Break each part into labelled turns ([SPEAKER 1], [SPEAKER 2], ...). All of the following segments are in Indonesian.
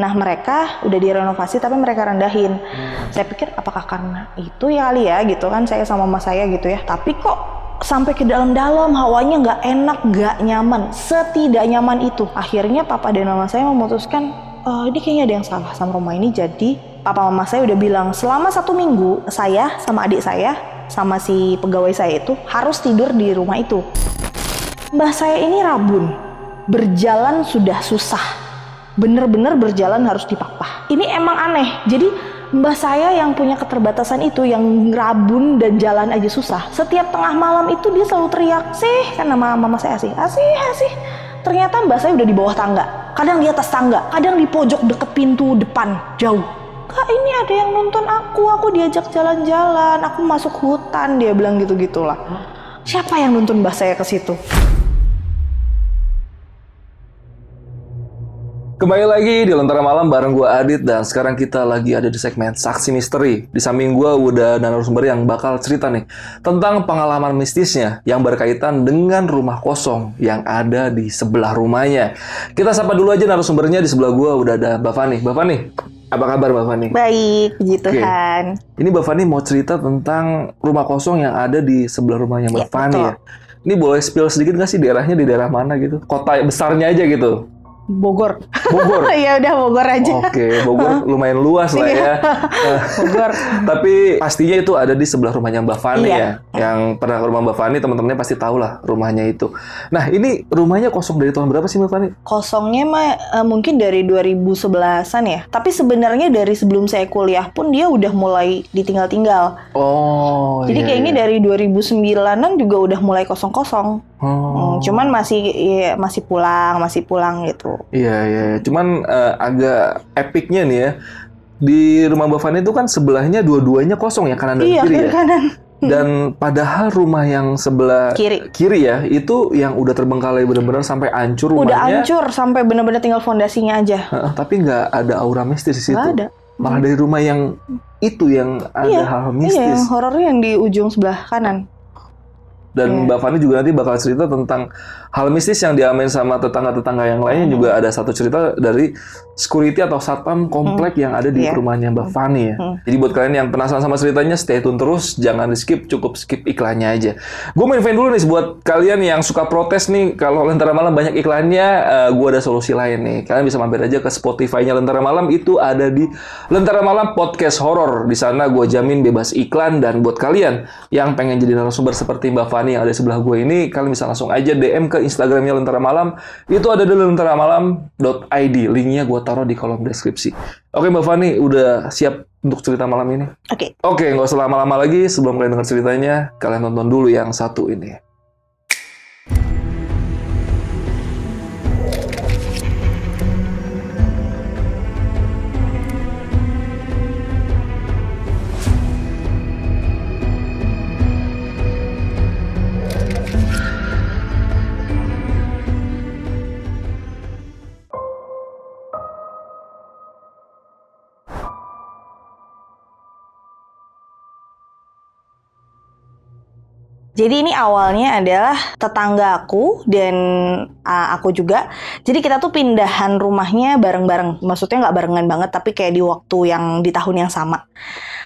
[SPEAKER 1] Nah mereka udah direnovasi tapi mereka rendahin. Hmm. Saya pikir apakah karena itu ya kali ya gitu kan saya sama mas saya gitu ya. Tapi kok sampai ke dalam-dalam hawanya nggak enak, nggak nyaman, setidak nyaman itu. Akhirnya papa dan mama saya memutuskan oh, ini kayaknya ada yang salah sama rumah ini. Jadi papa mama saya udah bilang selama satu minggu saya sama adik saya sama si pegawai saya itu harus tidur di rumah itu. Mbah saya ini rabun, berjalan sudah susah bener-bener berjalan harus dipapah. Ini emang aneh. Jadi mbah saya yang punya keterbatasan itu yang rabun dan jalan aja susah. Setiap tengah malam itu dia selalu teriak sih kan nama mama saya sih asih asih. Ternyata mbah saya udah di bawah tangga. Kadang di atas tangga, kadang di pojok deket pintu depan jauh. Kak ini ada yang nonton aku, aku diajak jalan-jalan, aku masuk hutan dia bilang gitu-gitulah. Siapa yang nonton mbah saya ke situ?
[SPEAKER 2] Kembali lagi di Lentera Malam bareng gue Adit dan sekarang kita lagi ada di segmen Saksi Misteri. Di samping gue udah narasumber yang bakal cerita nih tentang pengalaman mistisnya yang berkaitan dengan rumah kosong yang ada di sebelah rumahnya. Kita sapa dulu aja narasumbernya di sebelah gue udah ada Mbak Fani. Mbak Fani, apa kabar Mbak Fani? Baik, puji Tuhan. Okay. Ini Mbak Fani mau cerita tentang rumah kosong yang ada di sebelah rumahnya Mbak iya, ya, Fani betul. ya. Ini boleh spill sedikit nggak sih daerahnya di daerah mana gitu? Kota besarnya aja gitu.
[SPEAKER 1] Bogor. Bogor. Iya udah Bogor aja. Oke, Bogor
[SPEAKER 2] lumayan luas lah iya. ya. Bogor. Tapi pastinya itu ada di sebelah rumahnya Mbak Fani iya. ya. Yang pernah ke rumah Mbak Fani teman-temannya pasti tahu lah rumahnya itu. Nah, ini rumahnya kosong dari tahun berapa sih Mbak Fani? Kosongnya mah uh, mungkin dari 2011-an ya. Tapi sebenarnya
[SPEAKER 1] dari sebelum saya kuliah pun dia udah mulai ditinggal-tinggal. Oh. Jadi iya, kayaknya iya. dari 2009-an juga udah mulai kosong-kosong. Oh. Hmm. Cuman masih ya, masih pulang, masih pulang gitu.
[SPEAKER 2] Iya, iya. iya. Cuman uh, agak epicnya nih ya. Di rumah Mbak Fani itu kan sebelahnya dua-duanya kosong ya kanan dan iya, kiri ya. kanan. Dan padahal rumah yang sebelah kiri, kiri ya itu yang udah terbengkalai bener-bener sampai hancur rumahnya. Udah hancur
[SPEAKER 1] sampai bener-bener tinggal fondasinya aja.
[SPEAKER 2] Uh, tapi nggak ada aura mistis di situ. ada. Malah dari rumah yang itu yang iya, ada iya, hal-hal mistis. Iya,
[SPEAKER 1] horornya yang di ujung sebelah kanan.
[SPEAKER 2] Dan yeah. Mbak Fani juga nanti bakal cerita tentang hal mistis yang diamin sama tetangga-tetangga yang lainnya mm. juga ada satu cerita dari security atau satpam komplek mm. yang ada di yeah. rumahnya Mbak hmm. Fani ya. Mm. Jadi buat kalian yang penasaran sama ceritanya stay tune terus, jangan di skip, cukup skip iklannya aja. Gue main fan dulu nih buat kalian yang suka protes nih kalau Lentera Malam banyak iklannya, uh, eh, gue ada solusi lain nih. Kalian bisa mampir aja ke Spotify-nya Lentera Malam itu ada di Lentera Malam Podcast Horror. Di sana gue jamin bebas iklan dan buat kalian yang pengen jadi narasumber seperti Mbak Fani Fani yang ada di sebelah gue ini, kalian bisa langsung aja DM ke Instagramnya Lentera Malam. Itu ada di id Linknya gue taruh di kolom deskripsi. Oke Mbak Fani, udah siap untuk cerita malam ini? Oke. Okay. Oke, okay, nggak usah lama-lama lagi. Sebelum kalian dengar ceritanya, kalian tonton dulu yang satu ini.
[SPEAKER 1] Jadi ini awalnya adalah tetangga aku dan uh, aku juga. Jadi kita tuh pindahan rumahnya bareng-bareng. Maksudnya nggak barengan banget, tapi kayak di waktu yang di tahun yang sama.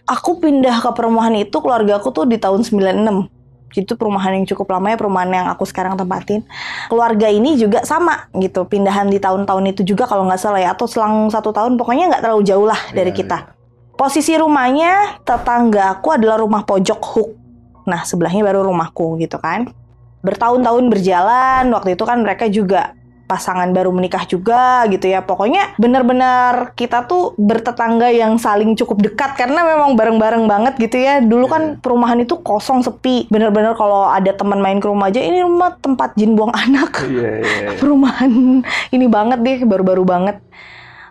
[SPEAKER 1] Aku pindah ke perumahan itu keluarga aku tuh di tahun 96. Itu perumahan yang cukup lama ya, perumahan yang aku sekarang tempatin. Keluarga ini juga sama gitu, pindahan di tahun-tahun itu juga kalau nggak salah ya, atau selang satu tahun, pokoknya nggak terlalu jauh lah dari iya, iya. kita. Posisi rumahnya tetangga aku adalah rumah pojok hook Nah, sebelahnya baru rumahku gitu kan. Bertahun-tahun berjalan, waktu itu kan mereka juga pasangan baru menikah juga gitu ya. Pokoknya bener-bener kita tuh bertetangga yang saling cukup dekat karena memang bareng-bareng banget gitu ya. Dulu kan iya. perumahan itu kosong sepi. Bener-bener kalau ada teman main ke rumah aja ini rumah tempat jin buang anak.
[SPEAKER 2] Yeah, iya, iya. yeah.
[SPEAKER 1] perumahan ini banget deh baru-baru banget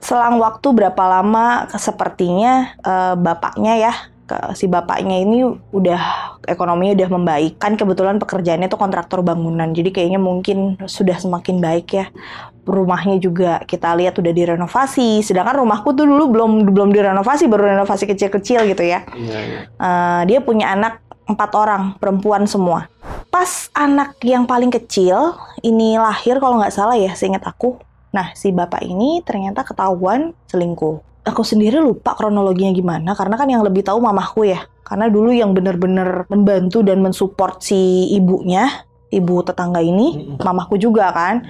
[SPEAKER 1] selang waktu berapa lama sepertinya uh, bapaknya ya si bapaknya ini udah ekonomi udah membaik kan kebetulan pekerjaannya tuh kontraktor bangunan jadi kayaknya mungkin sudah semakin baik ya rumahnya juga kita lihat udah direnovasi sedangkan rumahku tuh dulu belum belum direnovasi baru renovasi kecil-kecil gitu ya iya, iya. Uh, dia punya anak empat orang perempuan semua pas anak yang paling kecil ini lahir kalau nggak salah ya seingat aku nah si bapak ini ternyata ketahuan selingkuh aku sendiri lupa kronologinya gimana karena kan yang lebih tahu mamahku ya karena dulu yang bener-bener membantu dan mensupport si ibunya ibu tetangga ini mamahku juga kan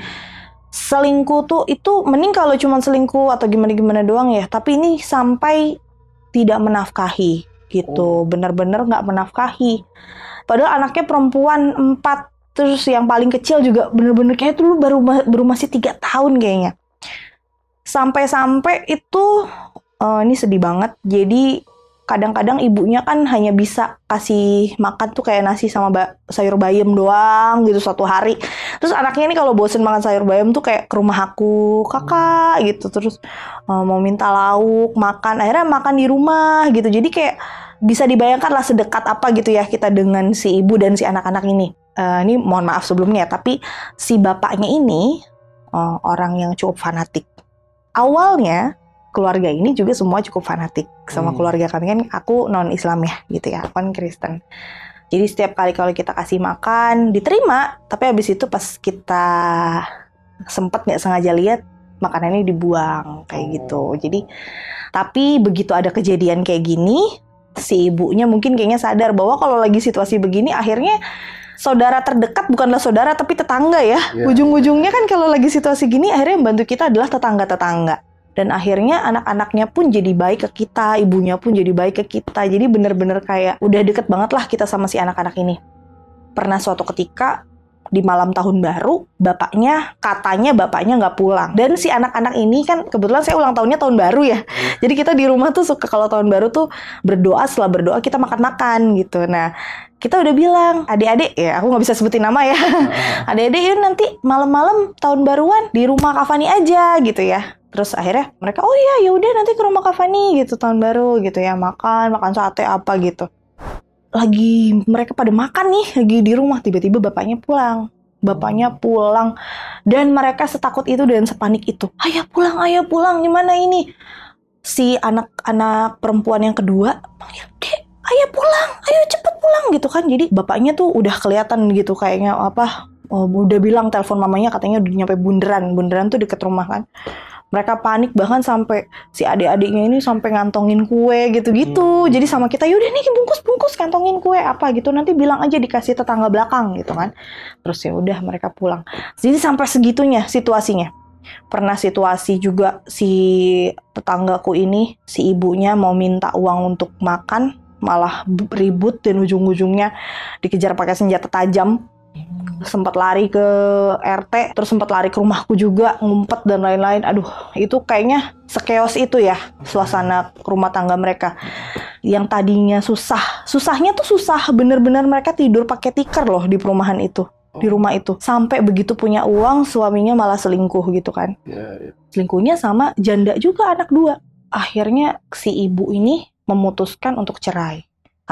[SPEAKER 1] selingkuh tuh itu mending kalau cuma selingkuh atau gimana gimana doang ya tapi ini sampai tidak menafkahi gitu oh. bener-bener nggak menafkahi padahal anaknya perempuan empat terus yang paling kecil juga bener-bener kayak tuh baru baru masih tiga tahun kayaknya sampai-sampai itu uh, ini sedih banget jadi kadang-kadang ibunya kan hanya bisa kasih makan tuh kayak nasi sama ba sayur bayam doang gitu satu hari terus anaknya ini kalau bosen makan sayur bayam tuh kayak ke rumah aku kakak gitu terus uh, mau minta lauk makan akhirnya makan di rumah gitu jadi kayak bisa dibayangkan lah sedekat apa gitu ya kita dengan si ibu dan si anak-anak ini uh, ini mohon maaf sebelumnya tapi si bapaknya ini uh, orang yang cukup fanatik awalnya keluarga ini juga semua cukup fanatik sama hmm. keluarga kami kan aku non Islam ya gitu ya aku kan Kristen jadi setiap kali kalau kita kasih makan diterima tapi habis itu pas kita sempet nggak sengaja lihat makanannya dibuang kayak gitu oh. jadi tapi begitu ada kejadian kayak gini si ibunya mungkin kayaknya sadar bahwa kalau lagi situasi begini akhirnya saudara terdekat bukanlah saudara tapi tetangga ya. Yeah. Ujung-ujungnya kan kalau lagi situasi gini akhirnya membantu kita adalah tetangga-tetangga. Dan akhirnya anak-anaknya pun jadi baik ke kita, ibunya pun jadi baik ke kita. Jadi bener-bener kayak udah deket banget lah kita sama si anak-anak ini. Pernah suatu ketika di malam tahun baru bapaknya katanya bapaknya nggak pulang dan si anak-anak ini kan kebetulan saya ulang tahunnya tahun baru ya hmm. jadi kita di rumah tuh suka kalau tahun baru tuh berdoa setelah berdoa kita makan-makan gitu nah kita udah bilang adik-adik ya aku nggak bisa sebutin nama ya hmm. adik-adik yuk nanti malam-malam tahun baruan di rumah Kavani aja gitu ya terus akhirnya mereka oh iya ya udah nanti ke rumah Kavani gitu tahun baru gitu ya makan makan sate apa gitu lagi mereka pada makan nih lagi di rumah tiba-tiba bapaknya pulang bapaknya hmm. pulang dan mereka setakut itu dan sepanik itu ayah pulang ayah pulang gimana ini si anak-anak perempuan yang kedua panggil dek ayah pulang ayo cepet pulang gitu kan jadi bapaknya tuh udah kelihatan gitu kayaknya apa oh, udah bilang telepon mamanya katanya udah nyampe bundaran bundaran tuh deket rumah kan mereka panik bahkan sampai si adik-adiknya ini sampai ngantongin kue gitu-gitu hmm. jadi sama kita yaudah nih bungkus bungkus kantongin kue apa gitu nanti bilang aja dikasih tetangga belakang gitu kan terus ya udah mereka pulang jadi sampai segitunya situasinya pernah situasi juga si tetanggaku ini si ibunya mau minta uang untuk makan malah ribut dan ujung-ujungnya dikejar pakai senjata tajam sempat lari ke RT terus sempat lari ke rumahku juga ngumpet dan lain-lain aduh itu kayaknya sekeos itu ya suasana rumah tangga mereka yang tadinya susah susahnya tuh susah bener-bener mereka tidur pakai tikar loh di perumahan itu di rumah itu sampai begitu punya uang suaminya malah selingkuh gitu kan ya, ya. selingkuhnya sama janda juga anak dua akhirnya si ibu ini memutuskan untuk cerai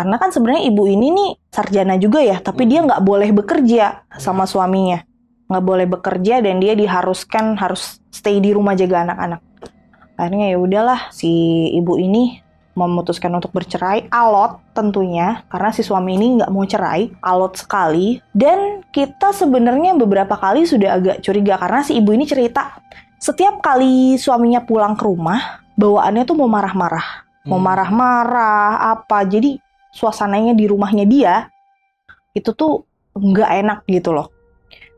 [SPEAKER 1] karena kan sebenarnya ibu ini nih sarjana juga ya, tapi dia hmm. nggak boleh bekerja sama hmm. suaminya. Nggak boleh bekerja dan dia diharuskan harus stay di rumah jaga anak-anak. Akhirnya ya udahlah si ibu ini memutuskan untuk bercerai alot tentunya karena si suami ini nggak mau cerai alot sekali dan kita sebenarnya beberapa kali sudah agak curiga karena si ibu ini cerita setiap kali suaminya pulang ke rumah bawaannya tuh mau marah-marah mau hmm. marah-marah apa jadi suasananya di rumahnya dia itu tuh nggak enak gitu loh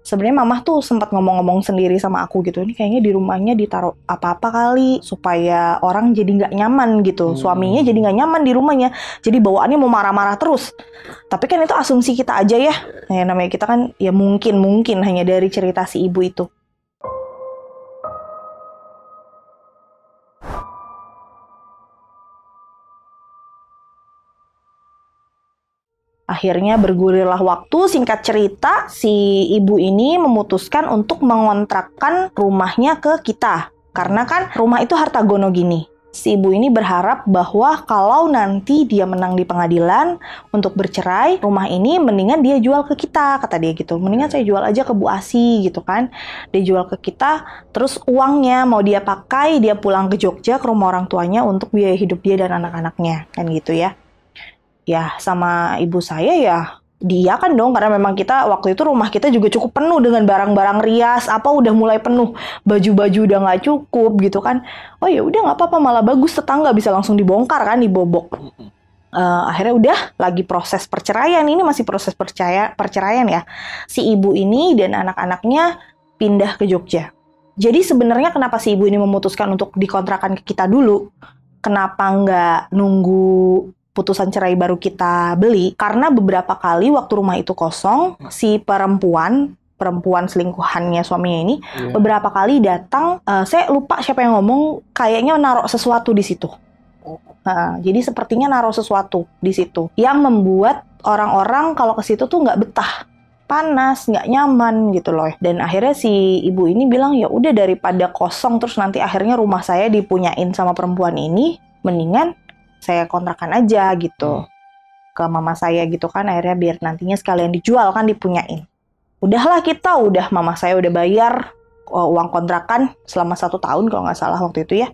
[SPEAKER 1] sebenarnya mamah tuh sempat ngomong-ngomong sendiri sama aku gitu ini kayaknya di rumahnya ditaruh apa-apa kali supaya orang jadi nggak nyaman gitu hmm. suaminya jadi nggak nyaman di rumahnya jadi bawaannya mau marah-marah terus tapi kan itu asumsi kita aja ya nah, namanya kita kan ya mungkin mungkin hanya dari cerita si ibu itu Akhirnya bergulirlah waktu, singkat cerita, si ibu ini memutuskan untuk mengontrakkan rumahnya ke kita. Karena kan rumah itu harta gono gini. Si ibu ini berharap bahwa kalau nanti dia menang di pengadilan untuk bercerai, rumah ini mendingan dia jual ke kita, kata dia gitu. Mendingan ya. saya jual aja ke Bu Asi gitu kan. Dia jual ke kita, terus uangnya mau dia pakai, dia pulang ke Jogja ke rumah orang tuanya untuk biaya hidup dia dan anak-anaknya, kan gitu ya ya sama ibu saya ya dia kan dong karena memang kita waktu itu rumah kita juga cukup penuh dengan barang-barang rias apa udah mulai penuh baju-baju udah nggak cukup gitu kan oh ya udah nggak apa-apa malah bagus tetangga bisa langsung dibongkar kan dibobok uh, akhirnya udah lagi proses perceraian ini masih proses percaya perceraian ya si ibu ini dan anak-anaknya pindah ke Jogja jadi sebenarnya kenapa si ibu ini memutuskan untuk dikontrakan ke kita dulu kenapa nggak nunggu putusan cerai baru kita beli karena beberapa kali waktu rumah itu kosong hmm. si perempuan perempuan selingkuhannya suaminya ini yeah. beberapa kali datang uh, eh, saya lupa siapa yang ngomong kayaknya naruh sesuatu di situ uh, jadi sepertinya naruh sesuatu di situ yang membuat orang-orang kalau ke situ tuh nggak betah panas, nggak nyaman gitu loh. Dan akhirnya si ibu ini bilang ya udah daripada kosong terus nanti akhirnya rumah saya dipunyain sama perempuan ini, mendingan saya kontrakan aja gitu hmm. ke mama saya gitu kan akhirnya biar nantinya sekalian dijual kan dipunyain udahlah kita udah mama saya udah bayar eh, uang kontrakan selama satu tahun kalau nggak salah waktu itu ya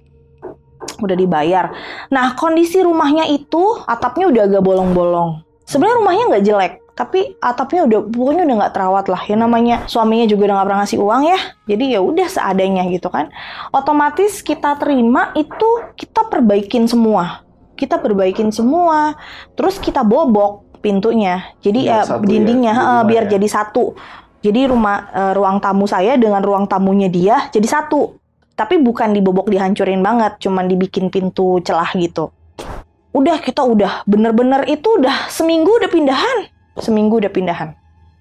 [SPEAKER 1] udah dibayar nah kondisi rumahnya itu atapnya udah agak bolong-bolong sebenarnya rumahnya nggak jelek tapi atapnya udah pokoknya udah nggak terawat lah ya namanya suaminya juga udah nggak pernah ngasih uang ya jadi ya udah seadanya gitu kan otomatis kita terima itu kita perbaikin semua kita perbaikin semua terus kita bobok pintunya jadi ya, ya dindingnya ya, uh, biar ya. jadi satu jadi rumah uh, ruang tamu saya dengan ruang tamunya dia jadi satu tapi bukan dibobok dihancurin banget cuman dibikin pintu celah gitu udah kita udah bener-bener itu udah seminggu udah pindahan seminggu udah pindahan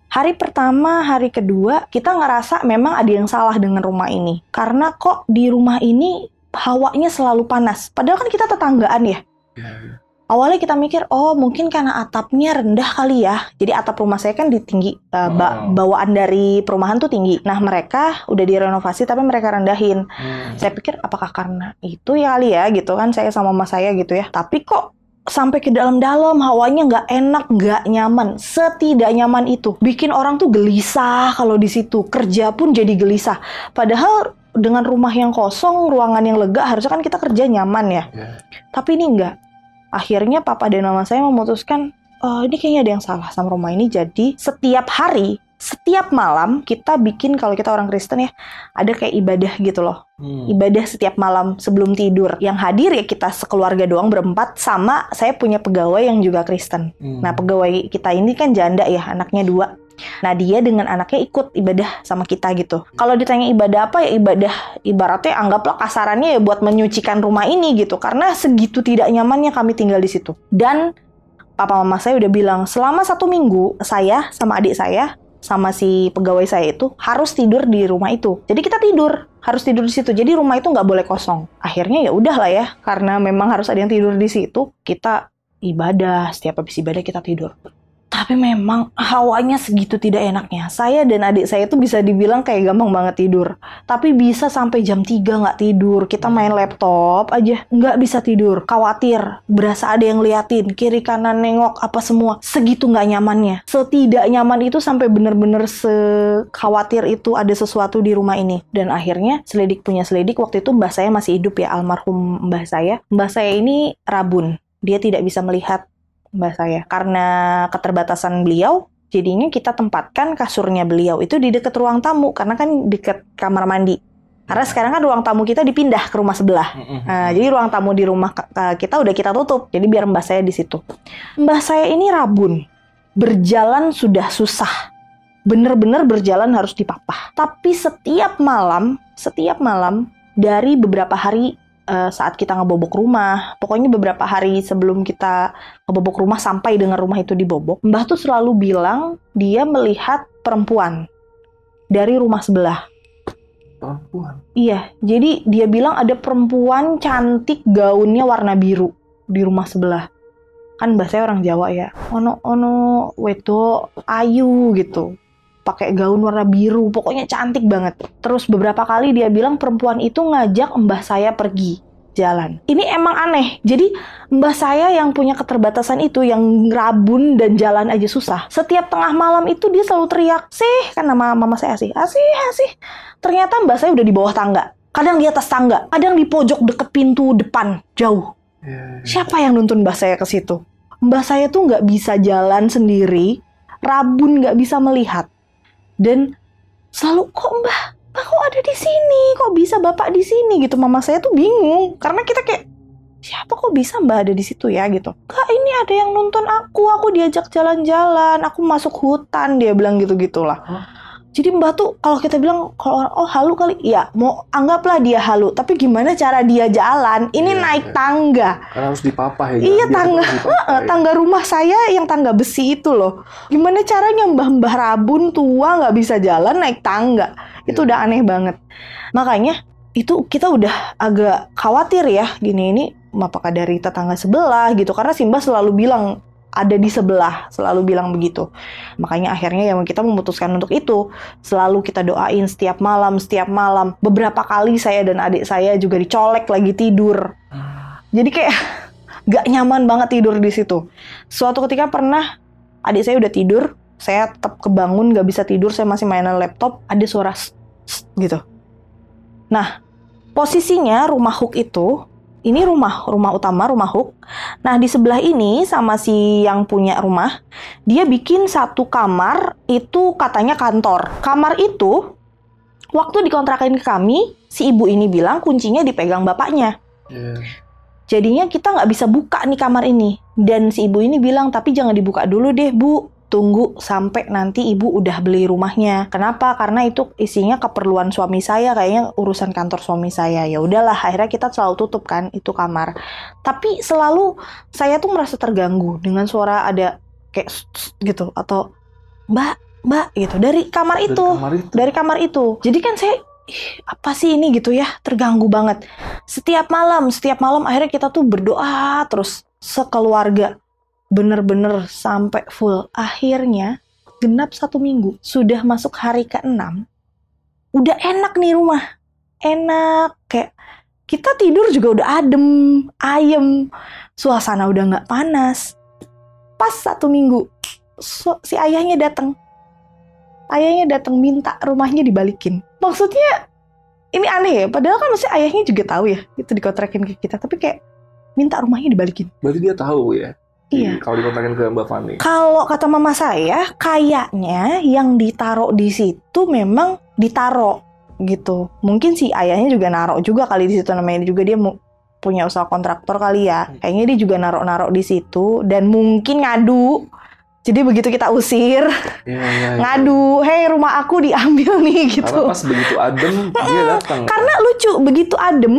[SPEAKER 1] Hari pertama, hari kedua, kita ngerasa memang ada yang salah dengan rumah ini. Karena kok di rumah ini hawanya selalu panas. Padahal kan kita tetanggaan ya. Iya, iya. awalnya kita mikir oh mungkin karena atapnya rendah kali ya jadi atap rumah saya kan di tinggi uh, bawaan dari perumahan tuh tinggi nah mereka udah direnovasi tapi mereka rendahin hmm. saya pikir apakah karena itu ya kali ya gitu kan saya sama Mas saya gitu ya tapi kok sampai ke dalam-dalam hawanya nggak enak nggak nyaman setidak nyaman itu bikin orang tuh gelisah kalau di situ kerja pun jadi gelisah padahal dengan rumah yang kosong ruangan yang lega harusnya kan kita kerja nyaman ya yeah. tapi ini nggak. Akhirnya papa dan mama saya memutuskan, oh, ini kayaknya ada yang salah sama rumah ini. Jadi setiap hari setiap malam kita bikin kalau kita orang Kristen ya ada kayak ibadah gitu loh hmm. ibadah setiap malam sebelum tidur yang hadir ya kita sekeluarga doang berempat sama saya punya pegawai yang juga Kristen hmm. nah pegawai kita ini kan janda ya anaknya dua Nah dia dengan anaknya ikut ibadah sama kita gitu. Kalau ditanya ibadah apa ya ibadah ibaratnya anggaplah kasarannya ya buat menyucikan rumah ini gitu. Karena segitu tidak nyamannya kami tinggal di situ. Dan papa mama saya udah bilang selama satu minggu saya sama adik saya sama si pegawai saya itu harus tidur di rumah itu. Jadi kita tidur, harus tidur di situ. Jadi rumah itu nggak boleh kosong. Akhirnya ya udahlah ya, karena memang harus ada yang tidur di situ. Kita ibadah, setiap habis ibadah kita tidur tapi memang hawanya segitu tidak enaknya. Saya dan adik saya itu bisa dibilang kayak gampang banget tidur. Tapi bisa sampai jam 3 nggak tidur. Kita hmm. main laptop aja nggak bisa tidur. Khawatir, berasa ada yang liatin, kiri kanan nengok apa semua. Segitu nggak nyamannya. Setidak nyaman itu sampai bener-bener sekhawatir itu ada sesuatu di rumah ini. Dan akhirnya selidik punya selidik waktu itu mbah saya masih hidup ya almarhum mbah saya. Mbah saya ini rabun. Dia tidak bisa melihat mbak saya karena keterbatasan beliau jadinya kita tempatkan kasurnya beliau itu di dekat ruang tamu karena kan dekat kamar mandi karena iya. sekarang kan ruang tamu kita dipindah ke rumah sebelah nah, jadi ruang tamu di rumah kita udah kita tutup jadi biar mbak saya di situ mbak saya ini rabun berjalan sudah susah bener-bener berjalan harus dipapah tapi setiap malam setiap malam dari beberapa hari Eh, saat kita ngebobok rumah. Pokoknya beberapa hari sebelum kita ngebobok rumah sampai dengan rumah itu dibobok, Mbah tuh selalu bilang dia melihat perempuan dari rumah sebelah. Perempuan. Iya, jadi dia bilang ada perempuan cantik gaunnya warna biru di rumah sebelah. Kan bahasa orang Jawa ya. Ono ono weto ayu gitu pakai gaun warna biru, pokoknya cantik banget. Terus beberapa kali dia bilang perempuan itu ngajak mbah saya pergi jalan. Ini emang aneh. Jadi mbah saya yang punya keterbatasan itu yang rabun dan jalan aja susah. Setiap tengah malam itu dia selalu teriak, "Sih," kan nama mama saya sih. "Asih, asih." Ternyata mbah saya udah di bawah tangga. Kadang di atas tangga, kadang di pojok deket pintu depan, jauh. Iya, iya, iya. Siapa yang nuntun mbah saya ke situ? Mbah saya tuh nggak bisa jalan sendiri, rabun nggak bisa melihat dan selalu kok mbah aku kok ada di sini kok bisa bapak di sini gitu mama saya tuh bingung karena kita kayak siapa kok bisa Mbak ada di situ ya gitu kak ini ada yang nonton aku aku diajak jalan-jalan aku masuk hutan dia bilang gitu gitulah jadi Mbak tuh kalau kita bilang kalau orang oh halu kali, ya mau anggaplah dia halu, tapi gimana cara dia jalan? Ini ya, naik iya. tangga.
[SPEAKER 3] Karena
[SPEAKER 2] harus dipapah ya. Iya tangga, dipapah, ya. tangga
[SPEAKER 1] rumah saya yang tangga besi itu loh. Gimana caranya mbah-mbah rabun tua nggak bisa jalan naik tangga? Ya. Itu iya. udah aneh banget. Makanya itu kita udah agak khawatir ya gini ini apakah dari tetangga sebelah gitu karena Simba selalu bilang ada di sebelah, selalu bilang begitu. Makanya akhirnya yang kita memutuskan untuk itu. Selalu kita doain setiap malam, setiap malam. Beberapa kali saya dan adik saya juga dicolek lagi tidur. Jadi kayak gak nyaman banget tidur di situ. Suatu ketika pernah adik saya udah tidur, saya tetap kebangun gak bisa tidur, saya masih mainan laptop, ada suara gitu. Nah, posisinya rumah Hook itu ini rumah, rumah utama, rumah hook. Nah, di sebelah ini sama si yang punya rumah, dia bikin satu kamar itu katanya kantor. Kamar itu waktu dikontrakin ke kami, si ibu ini bilang kuncinya dipegang bapaknya. Yeah. Jadinya kita nggak bisa buka nih kamar ini. Dan si ibu ini bilang, tapi jangan dibuka dulu deh, Bu tunggu sampai nanti ibu udah beli rumahnya. Kenapa? Karena itu isinya keperluan suami saya, kayaknya urusan kantor suami saya. Ya udahlah, akhirnya kita selalu tutup kan itu kamar. Tapi selalu saya tuh merasa terganggu dengan suara ada kayak gitu atau Mbak, Mbak gitu dari kamar itu, dari kamar itu. Dari kamar itu. Jadi kan saya Ih, apa sih ini gitu ya terganggu banget setiap malam setiap malam akhirnya kita tuh berdoa terus sekeluarga bener-bener sampai full. Akhirnya genap satu minggu, sudah masuk hari ke-6, udah enak nih rumah. Enak, kayak kita tidur juga udah adem, ayem, suasana udah nggak panas. Pas satu minggu, si ayahnya datang. Ayahnya datang minta rumahnya dibalikin. Maksudnya ini aneh ya, padahal kan masih ayahnya juga tahu ya, itu dikontrakin ke kita, tapi kayak minta rumahnya
[SPEAKER 2] dibalikin. Berarti dia tahu ya? Iya. Kalau dikontakin ke Mbak Fani.
[SPEAKER 1] Kalau kata mama saya, kayaknya yang ditaruh di situ memang ditaruh gitu. Mungkin si ayahnya juga naruh juga kali di situ namanya juga dia punya usaha kontraktor kali ya. Hmm. Kayaknya dia juga naruh-naruh di situ dan mungkin ngadu. Jadi begitu kita usir, ya, ya, ya. ngadu, hei rumah aku diambil nih gitu. Karena pas
[SPEAKER 2] begitu adem dia
[SPEAKER 3] datang. Karena
[SPEAKER 1] lucu, begitu adem,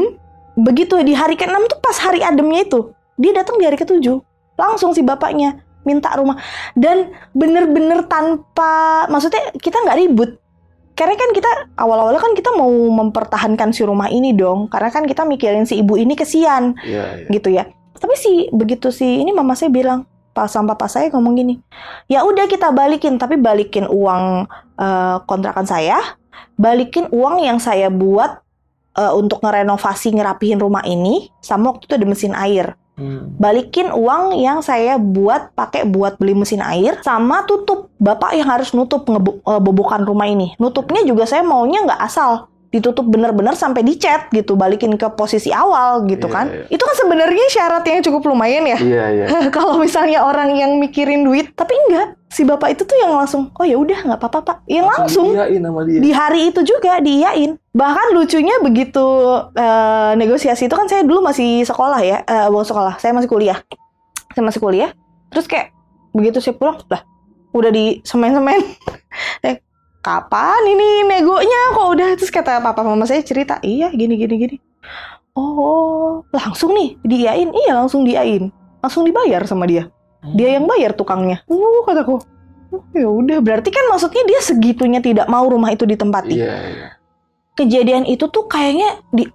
[SPEAKER 1] begitu di hari ke enam tuh pas hari ademnya itu, dia datang di hari ke tujuh langsung si bapaknya minta rumah dan bener-bener tanpa maksudnya kita nggak ribut karena kan kita awal-awalnya kan kita mau mempertahankan si rumah ini dong karena kan kita mikirin si ibu ini kesian yeah, yeah. gitu ya tapi si begitu si ini mama saya bilang pasang papa saya ngomong gini ya udah kita balikin tapi balikin uang uh, kontrakan saya balikin uang yang saya buat uh, untuk ngerenovasi ngerapihin rumah ini sama waktu itu ada mesin air Hmm. Balikin uang yang saya buat pakai buat beli mesin air sama tutup. Bapak yang harus nutup ngebobokan eh, rumah ini. Nutupnya juga saya maunya nggak asal ditutup benar-benar sampai dicet gitu balikin ke posisi awal gitu yeah, kan yeah. itu kan sebenarnya syarat yang cukup lumayan ya yeah, iya. yeah. kalau misalnya orang yang mikirin duit tapi enggak si bapak itu tuh yang langsung oh ya udah nggak apa-apa pak
[SPEAKER 2] yang langsung, langsung di
[SPEAKER 1] hari itu juga diiyain bahkan lucunya begitu uh, negosiasi itu kan saya dulu masih sekolah ya uh, bukan sekolah saya masih kuliah saya masih kuliah terus kayak begitu saya pulang lah udah di semen-semen eh, kapan ini negonya kok udah terus kata papa mama saya cerita iya gini gini gini oh langsung nih diain iya langsung diain langsung dibayar sama dia hmm. dia yang bayar tukangnya uh kataku oh, ya udah berarti kan maksudnya dia segitunya tidak mau rumah itu ditempati yeah, yeah. kejadian itu tuh kayaknya di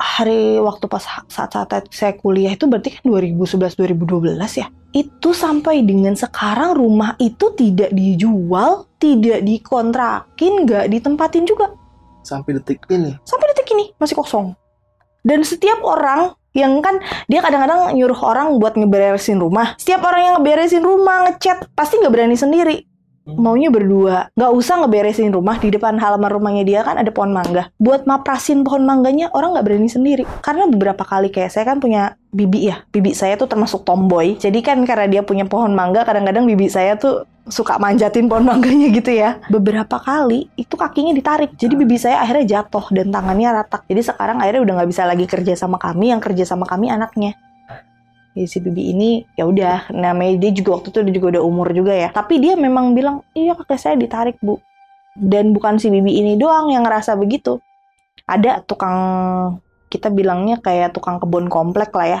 [SPEAKER 1] hari waktu pas saat saat saya kuliah itu berarti kan 2011 2012 ya itu sampai dengan sekarang rumah itu tidak dijual, tidak dikontrakin, nggak ditempatin juga.
[SPEAKER 2] Sampai detik ini?
[SPEAKER 1] Sampai detik ini, masih kosong. Dan setiap orang yang kan dia kadang-kadang nyuruh orang buat ngeberesin rumah. Setiap orang yang ngeberesin rumah, ngechat, pasti nggak berani sendiri maunya berdua nggak usah ngeberesin rumah di depan halaman rumahnya dia kan ada pohon mangga buat maprasin pohon mangganya orang nggak berani sendiri karena beberapa kali kayak saya kan punya bibi ya bibi saya tuh termasuk tomboy jadi kan karena dia punya pohon mangga kadang-kadang bibi saya tuh suka manjatin pohon mangganya gitu ya beberapa kali itu kakinya ditarik jadi bibi saya akhirnya jatuh dan tangannya ratak jadi sekarang akhirnya udah nggak bisa lagi kerja sama kami yang kerja sama kami anaknya ya si Bibi ini ya udah namanya dia juga waktu itu dia juga udah umur juga ya. Tapi dia memang bilang, "Iya kakek saya ditarik, Bu." Dan bukan si Bibi ini doang yang ngerasa begitu. Ada tukang kita bilangnya kayak tukang kebun komplek lah ya.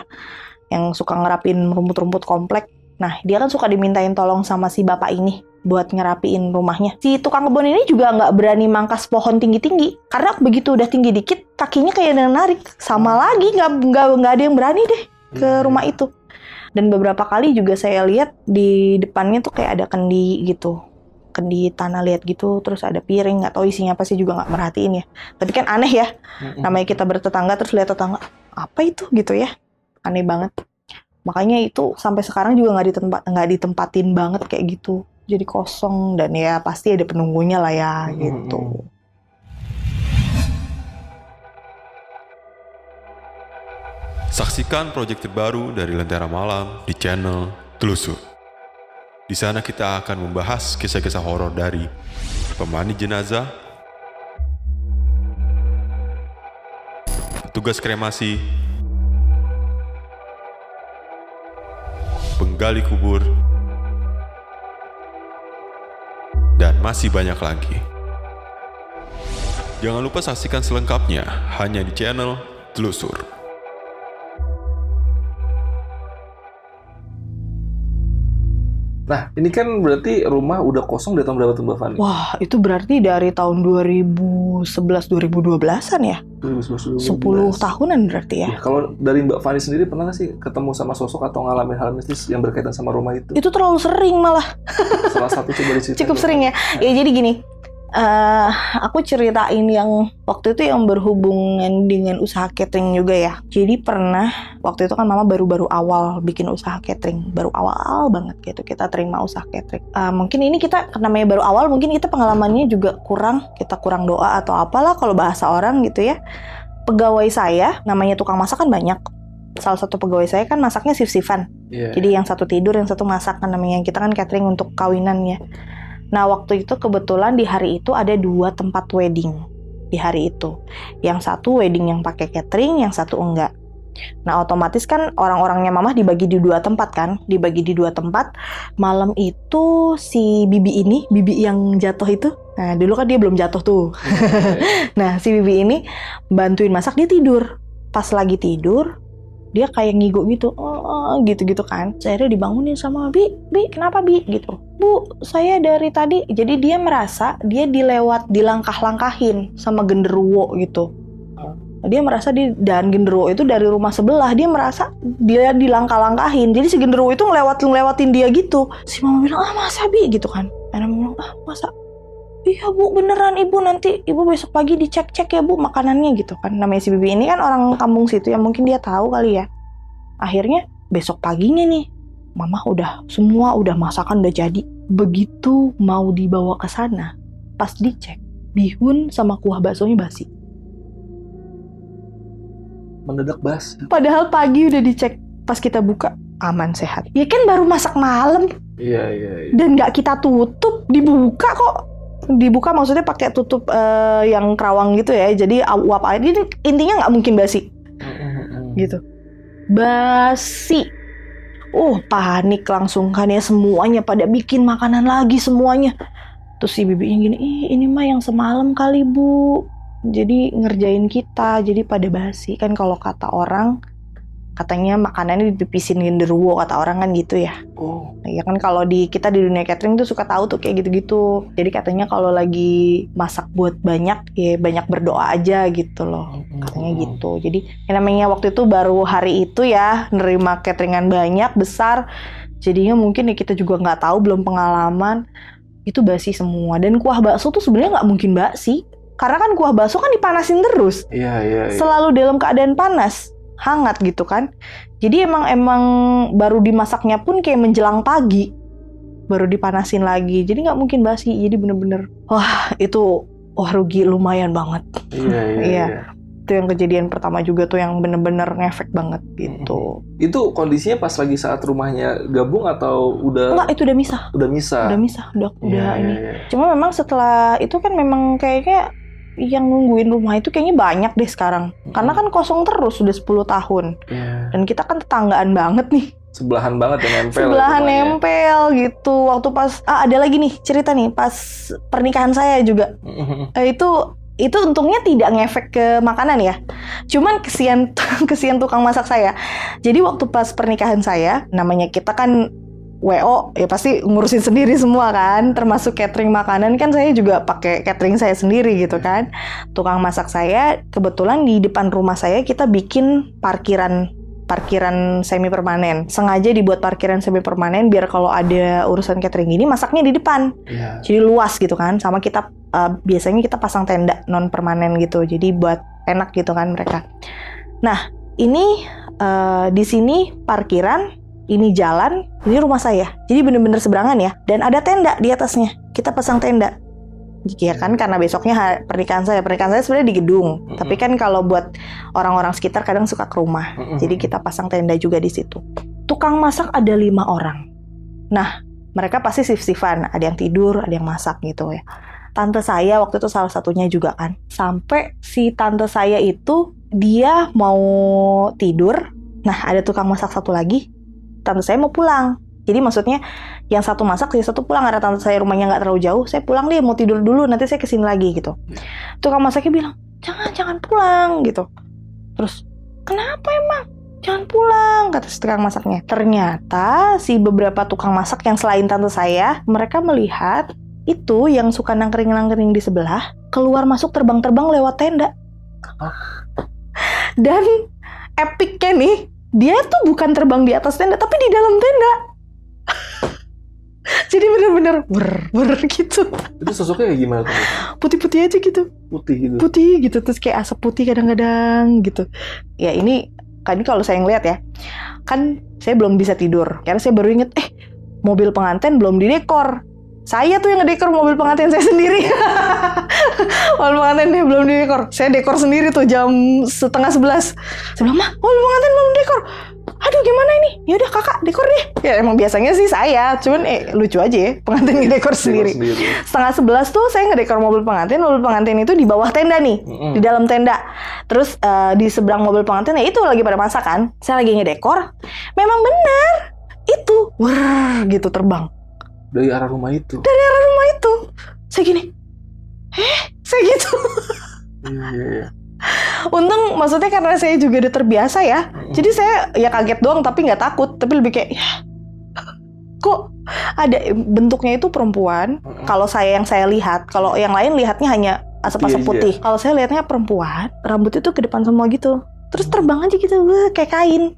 [SPEAKER 1] Yang suka ngerapin rumput-rumput komplek. Nah, dia kan suka dimintain tolong sama si bapak ini buat ngerapiin rumahnya. Si tukang kebun ini juga nggak berani mangkas pohon tinggi-tinggi karena begitu udah tinggi dikit kakinya kayak ada narik. Sama lagi nggak nggak nggak ada yang berani deh ke hmm. rumah itu. Dan beberapa kali juga saya lihat di depannya tuh kayak ada kendi gitu. Kendi tanah liat gitu, terus ada piring, nggak tahu isinya apa sih juga nggak merhatiin ya. Tapi kan aneh ya, hmm. namanya kita bertetangga terus lihat tetangga, apa itu gitu ya. Aneh banget. Makanya itu sampai sekarang juga nggak ditempat ditempatin banget kayak gitu. Jadi kosong dan ya pasti ada penunggunya lah ya hmm, gitu.
[SPEAKER 3] Saksikan proyek terbaru dari Lentera Malam di channel Telusur. Di sana kita akan membahas kisah-kisah horor dari pemandi jenazah, petugas kremasi, penggali kubur, dan masih banyak lagi. Jangan lupa saksikan selengkapnya hanya di channel Telusur.
[SPEAKER 2] Nah, ini kan berarti rumah udah kosong dari tahun berapa tuh Mbak Fani? Wah,
[SPEAKER 1] itu berarti dari tahun 2011-2012-an ya?
[SPEAKER 2] 2011 2012. 10 tahunan berarti ya? ya kalau dari Mbak Fani sendiri pernah nggak sih ketemu sama sosok atau ngalamin hal mistis yang berkaitan sama rumah itu?
[SPEAKER 1] Itu terlalu sering malah.
[SPEAKER 2] Salah satu coba Cukup sering ya.
[SPEAKER 1] Ya jadi gini, uh, aku ceritain yang waktu itu yang berhubungan dengan usaha catering juga ya. Jadi pernah waktu itu kan mama baru-baru awal bikin usaha catering, baru awal banget gitu kita terima usaha catering. Uh, mungkin ini kita namanya baru awal, mungkin kita pengalamannya juga kurang, kita kurang doa atau apalah kalau bahasa orang gitu ya. Pegawai saya, namanya tukang masak kan banyak salah satu pegawai saya kan masaknya sif-sifan. Yeah. Jadi yang satu tidur, yang satu masak kan namanya. Kita kan catering untuk kawinannya. Nah, waktu itu kebetulan di hari itu ada dua tempat wedding di hari itu. Yang satu wedding yang pakai catering, yang satu enggak. Nah, otomatis kan orang-orangnya mamah dibagi di dua tempat kan? Dibagi di dua tempat. Malam itu si bibi ini, bibi yang jatuh itu, nah dulu kan dia belum jatuh tuh. Iya, iya, iya. nah, si bibi ini bantuin masak dia tidur. Pas lagi tidur, dia kayak ngigo gitu oh, gitu gitu kan saya dibangunin sama bi bi kenapa bi gitu bu saya dari tadi jadi dia merasa dia dilewat dilangkah-langkahin sama genderuwo gitu dia merasa di dan genderuwo itu dari rumah sebelah dia merasa dia dilangkah-langkahin jadi si genderuwo itu ngelewat ngelewatin dia gitu si mama bilang ah masa bi gitu kan Enak bilang ah masa iya bu beneran ibu nanti ibu besok pagi dicek-cek ya bu makanannya gitu kan namanya si bibi ini kan orang kampung situ yang mungkin dia tahu kali ya akhirnya besok paginya nih mama udah semua udah masakan udah jadi begitu mau dibawa ke sana pas dicek bihun sama kuah baksonya basi
[SPEAKER 2] mendadak basi
[SPEAKER 1] padahal pagi udah dicek pas kita buka aman sehat ya kan baru masak malam
[SPEAKER 3] iya iya, iya.
[SPEAKER 1] dan nggak kita tutup dibuka kok dibuka maksudnya pakai tutup uh, yang kerawang gitu ya jadi uap air ini intinya nggak mungkin basi gitu basi uh panik langsung kan ya semuanya pada bikin makanan lagi semuanya terus si bibinya gini ih ini mah yang semalam kali bu jadi ngerjain kita jadi pada basi kan kalau kata orang katanya makanannya dipipisin genderuwo kata orang kan gitu ya. Oh. Ya kan kalau di kita di dunia catering tuh suka tahu tuh kayak gitu-gitu. Jadi katanya kalau lagi masak buat banyak ya banyak berdoa aja gitu loh. Katanya gitu. Jadi yang namanya waktu itu baru hari itu ya nerima cateringan banyak besar. Jadinya mungkin ya kita juga nggak tahu belum pengalaman itu basi semua dan kuah bakso tuh sebenarnya nggak mungkin basi karena kan kuah bakso kan dipanasin terus.
[SPEAKER 2] Iya, iya, iya. Selalu
[SPEAKER 1] dalam keadaan panas hangat gitu kan. Jadi emang emang baru dimasaknya pun kayak menjelang pagi baru dipanasin lagi. Jadi nggak mungkin basi. Jadi bener-bener wah itu wah rugi lumayan banget.
[SPEAKER 3] Iya iya. iya. iya.
[SPEAKER 1] Itu yang kejadian pertama juga tuh yang bener-bener ngefek banget gitu.
[SPEAKER 2] Mm-hmm. Itu kondisinya pas lagi saat rumahnya gabung atau udah? Enggak, itu udah misah. Udah misah. Udah misah, udah udah yeah, ini. Yeah. Iya.
[SPEAKER 1] Cuma memang setelah itu kan memang kayaknya yang nungguin rumah itu kayaknya banyak deh sekarang. Hmm. Karena kan kosong terus sudah 10 tahun. Yeah. Dan kita kan tetanggaan banget nih.
[SPEAKER 2] Sebelahan banget ya nempel. Ya Sebelahan ya,
[SPEAKER 1] nempel gitu. Waktu pas ah ada lagi nih cerita nih pas pernikahan saya juga. Hmm. eh, itu itu untungnya tidak ngefek ke makanan ya. Cuman kesian kesian tukang masak saya. Jadi waktu pas pernikahan saya, namanya kita kan WO ya pasti ngurusin sendiri semua kan termasuk catering makanan kan saya juga pakai catering saya sendiri gitu kan tukang masak saya kebetulan di depan rumah saya kita bikin parkiran parkiran semi permanen. Sengaja dibuat parkiran semi permanen biar kalau ada urusan catering gini masaknya di depan. Yeah. Jadi luas gitu kan. Sama kita uh, biasanya kita pasang tenda non permanen gitu. Jadi buat enak gitu kan mereka. Nah, ini uh, di sini parkiran ini jalan, ini rumah saya. Jadi bener-bener seberangan ya. Dan ada tenda di atasnya. Kita pasang tenda. Ya kan hmm. karena besoknya pernikahan saya. Pernikahan saya sebenarnya di gedung. Mm -hmm. Tapi kan kalau buat orang-orang sekitar kadang suka ke rumah. Mm -hmm. Jadi kita pasang tenda juga di situ. Tukang masak ada lima orang. Nah, mereka pasti sif-sifan. Ada yang tidur, ada yang masak gitu ya. Tante saya waktu itu salah satunya juga kan. Sampai si tante saya itu dia mau tidur, Nah, ada tukang masak satu lagi tante saya mau pulang jadi maksudnya yang satu masak yang satu pulang karena tante saya rumahnya nggak terlalu jauh saya pulang deh mau tidur dulu nanti saya kesini lagi gitu iya. tukang masaknya bilang jangan jangan pulang gitu terus kenapa emang jangan pulang kata si tukang masaknya ternyata si beberapa tukang masak yang selain tante saya mereka melihat itu yang suka nangkering-nangkering di sebelah keluar masuk terbang-terbang lewat tenda ah. dan epicnya nih dia tuh bukan terbang di atas tenda tapi di dalam tenda jadi bener-bener
[SPEAKER 2] ber ber gitu itu sosoknya kayak gimana putih-putih aja gitu putih gitu putih gitu terus kayak asap putih
[SPEAKER 1] kadang-kadang gitu ya ini kan kalau saya ngeliat ya kan saya belum bisa tidur karena saya baru inget eh mobil pengantin belum didekor saya tuh yang ngedekor mobil pengantin saya sendiri. mobil pengantin dia belum didekor. Saya dekor sendiri tuh jam setengah sebelas. Sebelum mah mobil pengantin belum dekor. Aduh gimana ini? Ya udah kakak dekor deh. Ya emang biasanya sih saya, cuman eh lucu aja ya pengantin iya, ngedekor sendiri. sendiri. Setengah sebelas tuh saya ngedekor mobil pengantin. Mobil pengantin itu di bawah tenda nih, mm -hmm. di dalam tenda. Terus uh, di seberang mobil pengantin ya itu lagi pada masakan. Saya lagi ngedekor. Memang benar
[SPEAKER 2] itu, wah gitu terbang dari arah rumah itu dari arah rumah itu
[SPEAKER 1] saya gini eh saya gitu iya, iya, Untung maksudnya karena saya juga udah terbiasa ya, jadi saya ya kaget doang tapi nggak takut, tapi lebih kayak ya, kok ada bentuknya itu perempuan. Kalau saya yang saya lihat, kalau yang lain lihatnya hanya asap-asap iya, iya. putih. Iya. Kalau saya lihatnya perempuan, rambut itu ke depan semua gitu. Terus terbang aja gitu, wah, kayak kain.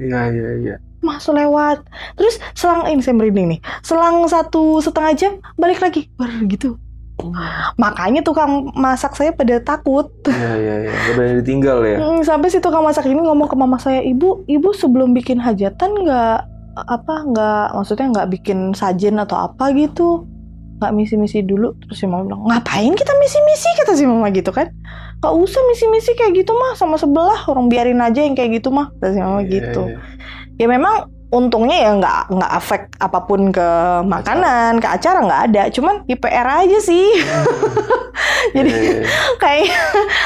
[SPEAKER 2] Iya, iya, iya masuk
[SPEAKER 1] lewat terus selang ini saya merinding nih selang satu setengah jam balik lagi ber gitu Hmm. Makanya tukang masak saya pada takut.
[SPEAKER 3] Iya iya iya,
[SPEAKER 2] udah ditinggal ya. Hmm,
[SPEAKER 1] sampai si tukang masak ini ngomong ke mama saya, "Ibu, ibu sebelum bikin hajatan nggak apa nggak maksudnya nggak bikin sajen atau apa gitu nggak misi-misi dulu terus si mama bilang ngapain kita misi-misi kata si mama gitu kan nggak usah misi-misi kayak gitu mah sama sebelah orang biarin aja yang kayak gitu mah kata si mama yeah, gitu yeah ya memang untungnya ya nggak nggak efek apapun ke makanan ke acara nggak ada cuman IPR aja sih hmm. jadi yeah. Iya. kayak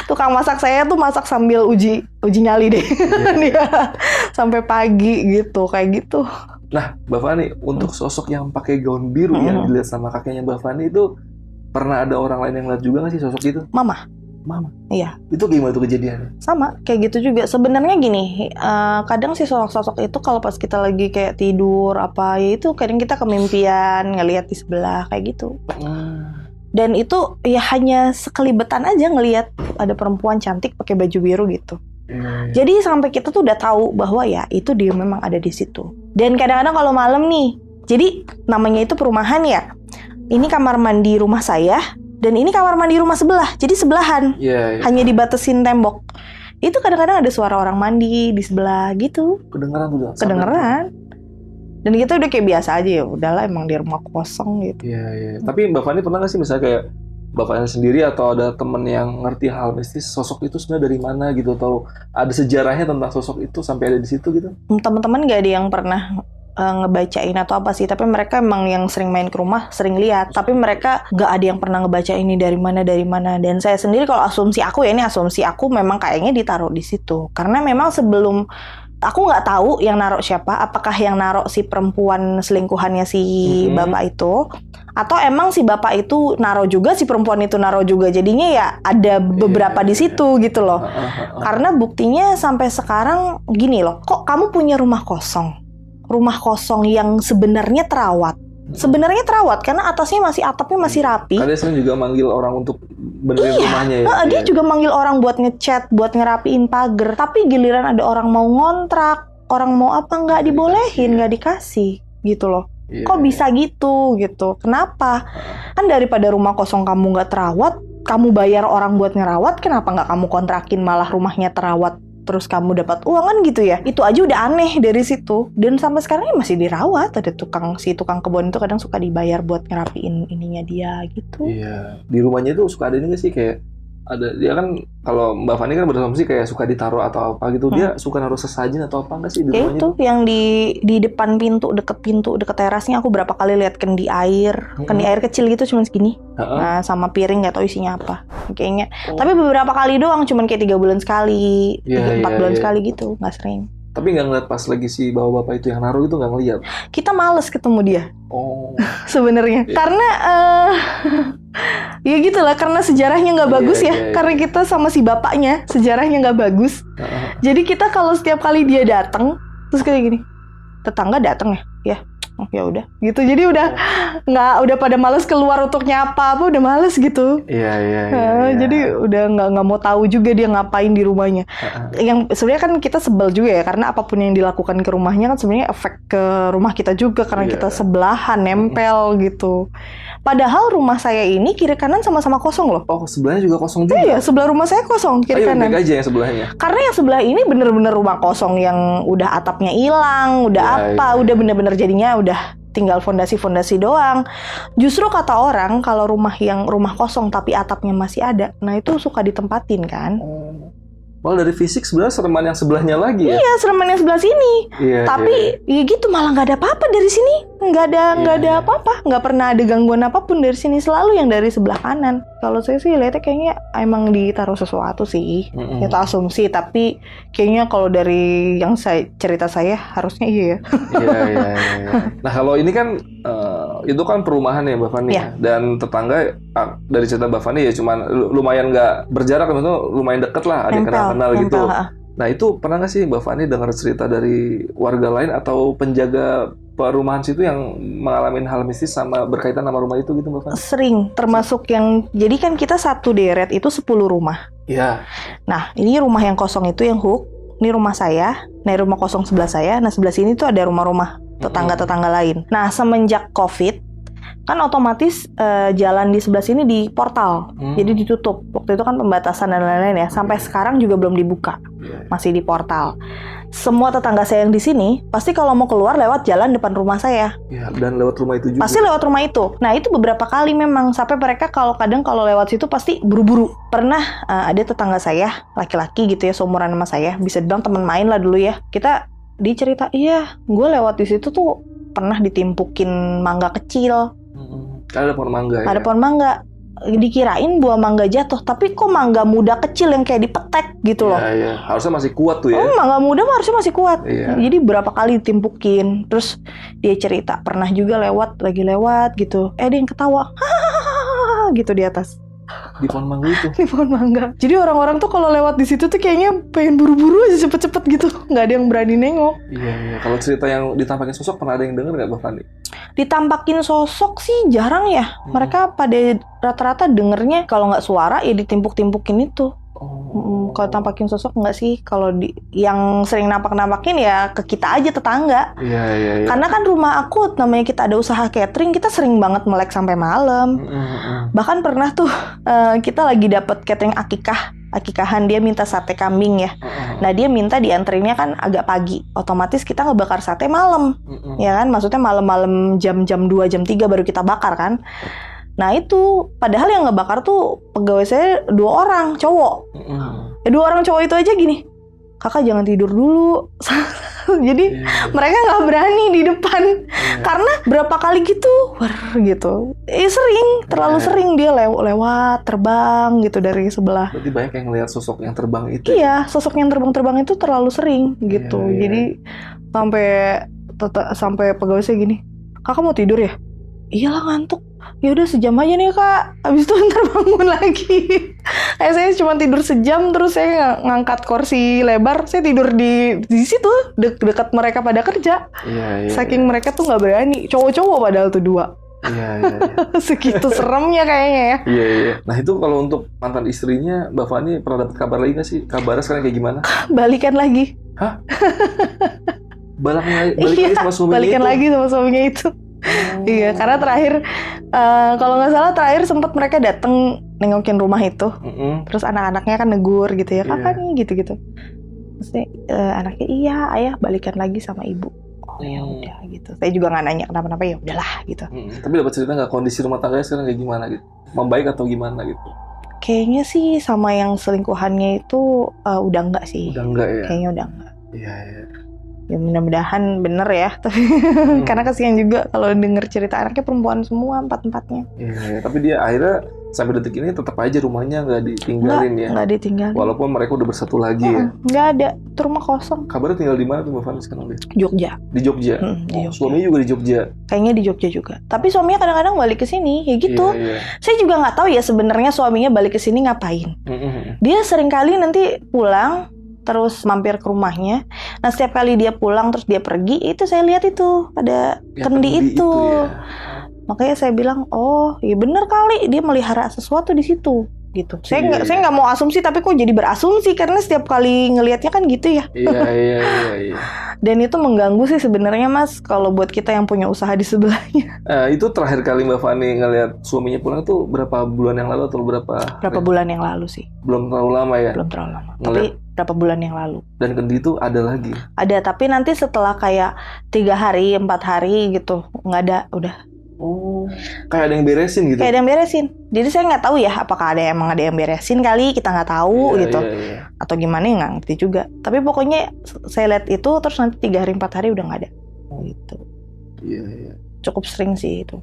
[SPEAKER 1] tukang masak saya tuh masak sambil uji uji nyali deh yeah. Iya. sampai pagi gitu kayak gitu
[SPEAKER 2] nah Mbak Fani untuk hmm. sosok yang pakai gaun biru hmm. yang dilihat sama kakeknya Mbak Fani itu pernah ada orang lain yang lihat juga nggak sih sosok itu mama mama iya itu gimana tuh
[SPEAKER 3] kejadiannya
[SPEAKER 1] sama kayak gitu juga sebenarnya gini uh, kadang si sosok-sosok itu kalau pas kita lagi kayak tidur apa ya itu kadang kita kemimpian ngelihat di sebelah kayak gitu hmm. dan itu ya hanya sekelibetan aja ngelihat ada perempuan cantik pakai baju biru gitu hmm. Jadi sampai kita tuh udah tahu bahwa ya itu dia memang ada di situ. Dan kadang-kadang kalau malam nih, jadi namanya itu perumahan ya. Ini kamar mandi rumah saya, dan ini kamar mandi rumah sebelah, jadi sebelahan. Yeah, yeah. Hanya dibatasin tembok. Itu kadang-kadang ada suara orang mandi di sebelah gitu.
[SPEAKER 2] Kedengeran udah. Kedengeran.
[SPEAKER 1] Dan kita udah kayak biasa aja ya, udahlah emang di rumah kosong gitu.
[SPEAKER 2] Iya, iya. Yeah. Tapi Mbak Fani pernah nggak sih misalnya kayak bapaknya sendiri atau ada temen yang ngerti hal mistis sosok itu sebenarnya dari mana gitu atau ada sejarahnya tentang sosok itu sampai ada di situ gitu
[SPEAKER 1] teman-teman gak ada yang pernah uh, ngebacain atau apa sih tapi mereka emang yang sering main ke rumah sering lihat tapi mereka nggak ada yang pernah ngebaca ini dari mana dari mana dan saya sendiri kalau asumsi aku ya ini asumsi aku memang kayaknya ditaruh di situ karena memang sebelum aku nggak tahu yang narok siapa apakah yang narok si perempuan selingkuhannya si hmm bapak itu atau emang si bapak itu naruh juga si perempuan itu naruh juga jadinya ya ada beberapa yeah, di iya, iya. situ yeah. gitu loh ah, ah, ah, karena buktinya sampai sekarang gini loh kok kamu punya rumah kosong rumah kosong yang sebenarnya terawat. Hmm. Sebenarnya terawat karena atasnya masih atapnya masih hmm. rapi.
[SPEAKER 2] Ada sering juga manggil orang untuk benerin iya, rumahnya ya. Dia iya. juga
[SPEAKER 1] manggil orang buat ngechat, buat ngerapiin pagar. Tapi giliran ada orang mau ngontrak, orang mau apa nggak dibolehin, nggak dikasih gitu loh. Iya, Kok bisa gitu gitu? Kenapa? Kan daripada rumah kosong kamu nggak terawat, kamu bayar orang buat ngerawat, kenapa nggak kamu kontrakin malah rumahnya terawat terus kamu dapat uang kan gitu ya itu aja udah aneh dari situ dan sampai sekarang ya masih dirawat ada tukang si tukang kebun itu kadang suka dibayar buat ngerapiin ininya dia gitu
[SPEAKER 2] iya di rumahnya tuh suka ada ini gak sih kayak ada dia kan kalau Mbak Fani kan berasumsi kayak suka ditaruh atau apa gitu hmm. dia suka naruh sesajen atau apa enggak sih di ya rumahnya? itu
[SPEAKER 1] yang di di depan pintu deket pintu deket terasnya aku berapa kali lihat kendi air kan hmm. kendi air kecil gitu cuman segini uh nah sama piring nggak tahu isinya apa kayaknya oh. tapi beberapa kali doang cuman kayak tiga bulan sekali yeah, tiga empat yeah, bulan yeah. sekali gitu nggak sering
[SPEAKER 2] tapi nggak ngeliat pas lagi si bawa bapak itu yang naruh itu nggak ngeliat.
[SPEAKER 1] Kita males ketemu dia.
[SPEAKER 2] Oh.
[SPEAKER 1] Sebenarnya yeah. karena uh, ya gitulah karena sejarahnya nggak iya, bagus yeah, ya. Yeah, yeah. Karena kita sama si bapaknya sejarahnya nggak bagus. Uh -huh. Jadi kita kalau setiap kali dia datang terus kayak gini tetangga datang ya, ya oh ya udah gitu jadi udah nggak udah pada males keluar untuk nyapa apa udah males gitu
[SPEAKER 2] iya iya, iya, iya. jadi udah
[SPEAKER 1] nggak nggak mau tahu juga dia ngapain di rumahnya uh-uh. yang sebenarnya kan kita sebel juga ya karena apapun yang dilakukan ke rumahnya kan sebenarnya efek ke rumah kita juga karena yeah. kita sebelahan nempel uh huh gitu padahal rumah saya ini kiri kanan sama-sama kosong loh oh sebelahnya juga kosong juga iya sebelah rumah saya kosong kiri Ayo, kanan aja yang sebelahnya karena yang sebelah ini bener-bener rumah kosong yang udah atapnya hilang udah yeah, apa yeah. udah iya. bener-bener jadinya udah udah tinggal fondasi-fondasi doang. Justru kata orang kalau rumah yang rumah kosong tapi atapnya masih ada, nah itu suka ditempatin kan.
[SPEAKER 2] Well oh. dari fisik sebenarnya sereman yang sebelahnya lagi ya? Iya,
[SPEAKER 1] sereman yang sebelah sini. Iya, iya Tapi iya. ya gitu malah nggak ada apa-apa dari sini nggak ada nggak yeah. ada apa-apa nggak pernah ada gangguan apapun dari sini selalu yang dari sebelah kanan kalau saya sih lihatnya kayaknya emang ditaruh sesuatu sih mm-hmm. itu asumsi tapi kayaknya kalau dari yang saya cerita saya harusnya iya ya yeah, yeah, yeah.
[SPEAKER 2] Iya. nah kalau ini kan uh, itu kan perumahan ya Mbak Fani yeah. Iya. dan tetangga ah, dari cerita Mbak Fani ya cuman lumayan nggak berjarak itu lumayan deket lah ada kenal kenal gitu Nah itu pernah nggak sih Mbak Fani dengar cerita dari warga lain atau penjaga perumahan situ yang mengalami hal mistis sama berkaitan sama rumah itu gitu Mbak Fani? Sering,
[SPEAKER 1] termasuk yang jadi kan kita satu deret itu 10 rumah.
[SPEAKER 2] Iya. Nah ini
[SPEAKER 1] rumah yang kosong itu yang hook, ini rumah saya, nah rumah kosong sebelah saya, nah sebelah sini tuh ada rumah-rumah tetangga-tetangga lain. Nah semenjak COVID kan otomatis uh, jalan di sebelah sini di portal, hmm. jadi ditutup. Waktu itu kan pembatasan dan lain-lain ya. Sampai hmm. sekarang juga belum dibuka, iya, iya. masih di portal. Semua tetangga saya yang di sini pasti kalau mau keluar lewat jalan depan rumah saya.
[SPEAKER 2] Ya, dan lewat rumah itu juga. Pasti lewat
[SPEAKER 1] rumah itu. Nah itu beberapa kali memang sampai mereka kalau kadang kalau lewat situ pasti buru-buru. Pernah uh, ada tetangga saya laki-laki gitu ya, seumuran sama saya, bisa dibilang teman main lah dulu ya. Kita dicerita, iya, gue lewat di situ tuh pernah ditimpukin mangga kecil
[SPEAKER 2] karena ada pohon mangga. Ada ya? pohon
[SPEAKER 1] mangga. Dikirain buah mangga jatuh, tapi kok mangga muda kecil yang kayak dipetek gitu loh. Iya,
[SPEAKER 2] iya. Harusnya masih kuat tuh ya. Oh, mangga
[SPEAKER 1] muda mah harusnya masih kuat. Iya. Jadi berapa kali ditimpukin. Terus dia cerita, pernah juga lewat, lagi lewat gitu. Eh, dia yang ketawa. gitu di atas di pohon mangga itu di pohon mangga jadi orang-orang tuh kalau lewat di situ tuh kayaknya pengen buru-buru aja cepet-cepet gitu nggak ada yang berani nengok
[SPEAKER 2] iya iya kalau cerita yang ditampakin sosok pernah ada yang dengar nggak bahkan
[SPEAKER 1] ditampakin sosok sih jarang ya hmm. mereka pada rata-rata dengernya kalau nggak suara ya ditimpuk-timpukin itu oh. Hmm kalau tampakin sosok nggak sih kalau di yang sering nampak nampakin ya ke kita aja tetangga
[SPEAKER 2] iya, iya iya karena
[SPEAKER 1] kan rumah aku namanya kita ada usaha catering kita sering banget melek sampai malam mm -hmm. bahkan pernah tuh uh, kita lagi dapat catering akikah akikahan dia minta sate kambing ya. Mm-hmm. Nah dia minta dianterinnya kan agak pagi. Otomatis kita ngebakar sate malam, mm-hmm. ya kan? Maksudnya malam-malam jam-jam dua, jam tiga baru kita bakar kan. Nah itu padahal yang ngebakar tuh pegawai saya dua orang cowok. mm dua orang cowok itu aja gini kakak jangan tidur dulu jadi yeah. mereka nggak berani di depan yeah. karena berapa kali gitu war gitu eh sering terlalu yeah. sering dia lew lewat terbang gitu dari sebelah
[SPEAKER 2] berarti banyak yang lihat sosok yang terbang itu ya?
[SPEAKER 1] iya sosok yang terbang-terbang itu terlalu sering gitu yeah, yeah. jadi sampai sampai pegawai saya gini kakak mau tidur ya iyalah ngantuk ya udah sejam aja nih kak abis itu ntar bangun lagi eh, saya cuma tidur sejam terus saya ngangkat kursi lebar saya tidur di di situ de dekat mereka pada kerja
[SPEAKER 2] iya, iya, saking iya.
[SPEAKER 1] mereka tuh nggak berani cowok-cowok padahal tuh dua Iya, iya, iya. Segitu seremnya kayaknya ya.
[SPEAKER 2] Iya, iya. Nah itu kalau untuk mantan istrinya, Mbak Fani pernah dapat kabar lagi nggak sih? Kabarnya sekarang kayak gimana?
[SPEAKER 1] Balikan lagi. Hah?
[SPEAKER 2] balik lagi iya, sama suaminya lagi
[SPEAKER 1] sama suaminya itu iya oh. karena terakhir uh, kalau nggak salah terakhir sempat mereka datang nengokin rumah itu mm -hmm. terus anak-anaknya kan negur gitu ya iya. kapan yeah. nih gitu-gitu maksudnya uh, anaknya iya ayah balikan lagi sama ibu oh hmm. ya mm. udah gitu saya juga nggak nanya kenapa-napa ya udahlah
[SPEAKER 2] gitu hmm. tapi dapat cerita nggak kondisi rumah tangganya sekarang kayak gimana gitu membaik atau gimana gitu
[SPEAKER 1] kayaknya sih sama yang selingkuhannya itu uh, udah nggak sih udah nggak ya kayaknya udah nggak. iya iya ya mudah-mudahan bener ya tapi hmm. karena kasihan juga kalau denger cerita anaknya perempuan semua empat empatnya
[SPEAKER 2] ya, iya, tapi dia akhirnya sampai detik ini tetap aja rumahnya nggak ditinggalin nggak, ya nggak
[SPEAKER 1] ditinggalin walaupun
[SPEAKER 2] mereka udah bersatu lagi hmm, ya nggak ada tuh rumah kosong kabarnya tinggal di mana tuh mbak Fani sekarang dia Jogja di Jogja, hmm, di suaminya juga di Jogja kayaknya di Jogja juga
[SPEAKER 1] tapi suaminya kadang-kadang balik ke sini ya gitu yeah, yeah. saya juga nggak tahu ya sebenarnya suaminya balik ke sini ngapain mm -hmm. dia kali nanti pulang terus mampir ke rumahnya. Nah setiap kali dia pulang terus dia pergi itu saya lihat itu pada ya, kendi, itu. itu ya. Makanya saya bilang oh ya bener kali dia melihara sesuatu di situ gitu. Saya iya, nggak iya, saya nggak mau asumsi tapi kok jadi berasumsi karena setiap kali ngelihatnya kan gitu ya. Iya iya
[SPEAKER 2] iya. iya.
[SPEAKER 1] Dan itu mengganggu sih sebenarnya mas kalau buat kita yang punya usaha di sebelahnya.
[SPEAKER 2] Uh, itu terakhir kali mbak Fani ngelihat suaminya pulang tuh berapa bulan yang lalu atau berapa? Berapa bulan yang lalu sih? Belum terlalu lama ya. Belum terlalu lama. Ngeliat tapi
[SPEAKER 1] berapa bulan yang lalu.
[SPEAKER 2] Dan kendi itu ada lagi?
[SPEAKER 1] Ada, tapi nanti setelah kayak tiga hari, empat hari gitu, nggak ada, udah. Oh,
[SPEAKER 2] kayak ada yang beresin gitu? Kayak ada
[SPEAKER 1] yang beresin. Jadi saya nggak tahu ya, apakah ada emang ada yang beresin kali, kita nggak tahu yeah, gitu. yeah, yeah. Atau gimana, ya nggak ngerti juga. Tapi pokoknya saya lihat itu, terus nanti tiga hari, empat hari udah nggak ada. Oh. Gitu.
[SPEAKER 2] Iya, iya. Cukup sering sih itu.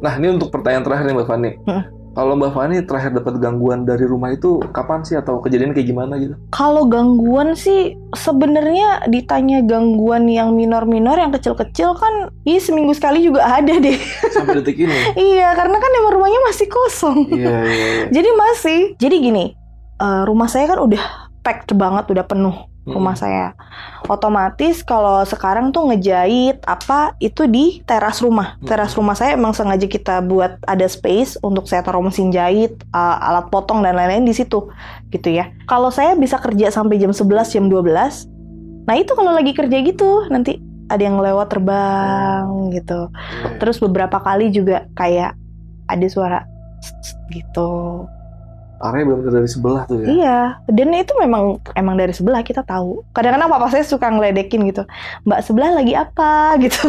[SPEAKER 2] Nah, ini untuk pertanyaan terakhir nih Mbak Fani. Hmm kalau Mbak Fani terakhir dapat gangguan dari rumah itu kapan sih atau kejadian kayak gimana gitu?
[SPEAKER 1] Kalau gangguan sih sebenarnya ditanya gangguan yang minor-minor yang kecil-kecil kan iya seminggu sekali juga ada deh.
[SPEAKER 2] Sampai detik ini.
[SPEAKER 1] iya, karena kan emang rumahnya masih kosong. Iya, iya, iya. Jadi masih. Jadi gini, uh, rumah saya kan udah packed banget, udah penuh rumah saya. Otomatis kalau sekarang tuh ngejahit apa itu di teras rumah. Teras rumah saya emang sengaja kita buat ada space untuk saya taruh mesin jahit, uh, alat potong dan lain-lain di situ gitu ya. Kalau saya bisa kerja sampai jam 11, jam 12. Nah, itu kalau lagi kerja gitu nanti ada yang lewat terbang gitu. Iya, iya. Terus beberapa kali juga kayak ada suara
[SPEAKER 2] gitu arahnya belum dari sebelah tuh ya. Iya,
[SPEAKER 1] dan itu memang emang dari sebelah kita tahu. Kadang-kadang papa saya suka ngeledekin gitu. Mbak sebelah lagi apa gitu.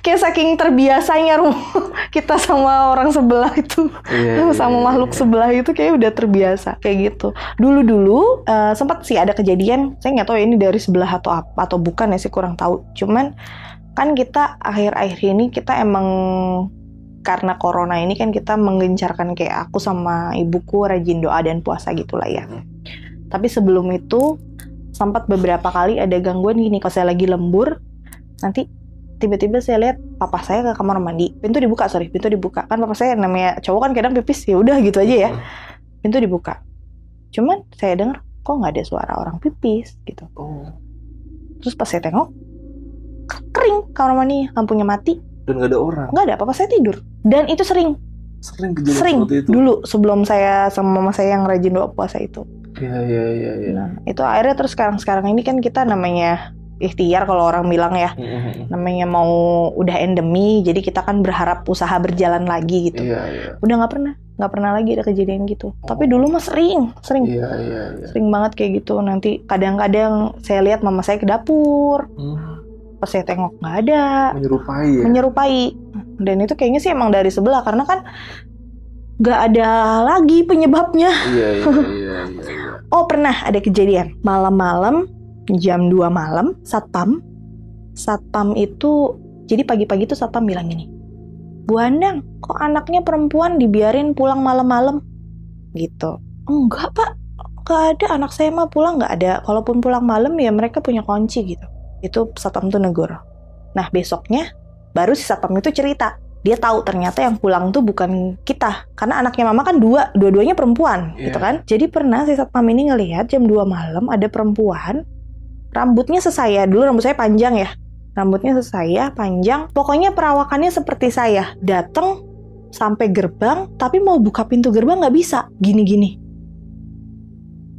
[SPEAKER 1] Kayak saking terbiasanya rumah kita sama orang sebelah itu. Iya, sama iya, iya makhluk iya. sebelah itu kayak udah terbiasa kayak gitu. Dulu-dulu uh, eh, sempat sih ada kejadian, saya nggak tahu ini dari sebelah atau apa atau bukan ya sih kurang tahu. Cuman kan kita akhir-akhir ini kita emang karena corona ini kan kita menggencarkan kayak aku sama ibuku rajin doa dan puasa gitulah ya. Hmm. Tapi sebelum itu sempat beberapa kali ada gangguan gini kalau saya lagi lembur nanti tiba-tiba saya lihat papa saya ke kamar mandi pintu dibuka sorry pintu dibuka kan papa saya namanya cowok kan kadang pipis ya udah gitu aja ya hmm. pintu dibuka cuman saya dengar kok nggak ada suara orang pipis gitu oh. terus pas saya tengok kering kamar mandi lampunya mati
[SPEAKER 2] dan nggak ada orang nggak
[SPEAKER 1] ada apa-apa saya tidur dan itu sering sering kejadian sering seperti itu dulu sebelum saya sama mama saya yang rajin doa puasa itu iya iya iya ya. nah itu akhirnya terus sekarang sekarang ini kan kita namanya ikhtiar kalau orang bilang ya namanya mau udah endemi jadi kita kan berharap usaha berjalan lagi gitu iya, iya. udah nggak pernah nggak pernah lagi ada kejadian gitu oh. tapi dulu mah sering sering iya, iya, iya. sering banget kayak gitu nanti kadang-kadang saya lihat mama saya ke dapur hmm pas saya tengok nggak ada
[SPEAKER 2] menyerupai ya?
[SPEAKER 1] menyerupai dan itu kayaknya sih emang dari sebelah karena kan nggak ada lagi penyebabnya iya, iya, iya, iya, iya, oh pernah ada kejadian malam-malam jam 2 malam satpam satpam itu jadi pagi-pagi itu satpam bilang ini Bu Andang kok anaknya perempuan dibiarin pulang malam-malam gitu enggak pak nggak ada anak saya mah pulang nggak ada kalaupun pulang malam ya mereka punya kunci gitu itu satpam tuh negur. Nah, besoknya baru si satpam itu cerita. Dia tahu ternyata yang pulang tuh bukan kita. Karena anaknya mama kan dua, dua-duanya perempuan yeah. gitu kan. Jadi pernah si satpam ini ngelihat jam 2 malam ada perempuan rambutnya sesaya. Dulu rambut saya panjang ya. Rambutnya sesaya, panjang. Pokoknya perawakannya seperti saya. Datang sampai gerbang, tapi mau buka pintu gerbang nggak bisa. Gini-gini.